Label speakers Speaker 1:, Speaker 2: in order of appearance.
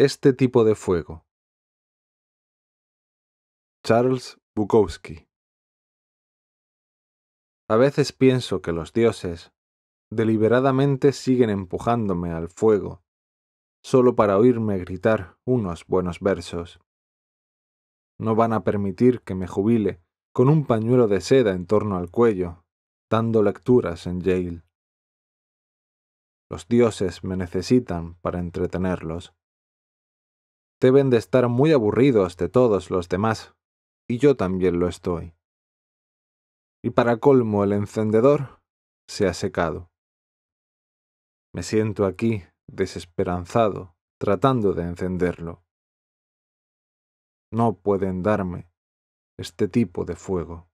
Speaker 1: este tipo de fuego.
Speaker 2: Charles Bukowski A veces pienso que los dioses deliberadamente siguen empujándome al fuego, solo para oírme gritar unos buenos versos. No van a permitir que me jubile con un pañuelo de seda en torno al cuello, dando lecturas en Yale. Los dioses me necesitan para entretenerlos. Deben de estar muy aburridos de todos los demás, y yo también lo estoy. Y para colmo el encendedor se ha secado. Me siento aquí, desesperanzado, tratando de encenderlo. No
Speaker 1: pueden darme este tipo de fuego.